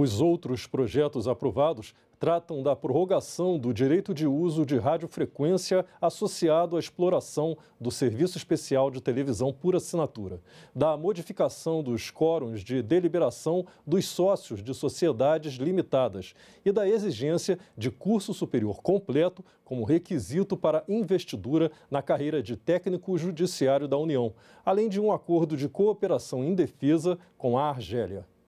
Os outros projetos aprovados tratam da prorrogação do direito de uso de radiofrequência associado à exploração do Serviço Especial de Televisão por assinatura, da modificação dos quóruns de deliberação dos sócios de sociedades limitadas e da exigência de curso superior completo como requisito para investidura na carreira de técnico judiciário da União, além de um acordo de cooperação em defesa com a Argélia.